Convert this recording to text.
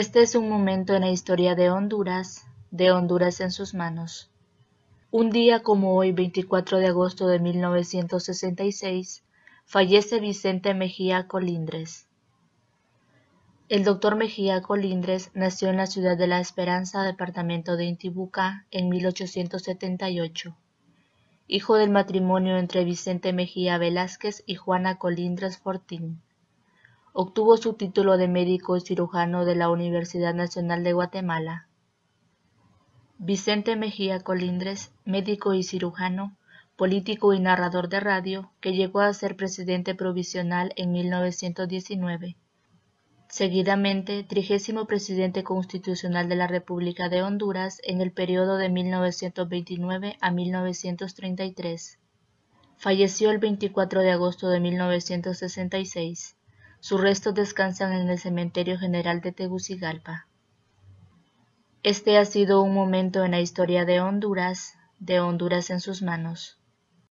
Este es un momento en la historia de Honduras, de Honduras en sus manos. Un día como hoy, 24 de agosto de 1966, fallece Vicente Mejía Colindres. El doctor Mejía Colindres nació en la ciudad de La Esperanza, departamento de Intibucá, en 1878. Hijo del matrimonio entre Vicente Mejía Velázquez y Juana Colindres Fortín. Obtuvo su título de médico cirujano de la Universidad Nacional de Guatemala. Vicente Mejía Colindres, médico y cirujano, político y narrador de radio, que llegó a ser presidente provisional en 1919. Seguidamente, trigésimo presidente constitucional de la República de Honduras en el periodo de 1929 a 1933. Falleció el 24 de agosto de 1966. Sus restos descansan en el Cementerio General de Tegucigalpa. Este ha sido un momento en la historia de Honduras, de Honduras en sus manos.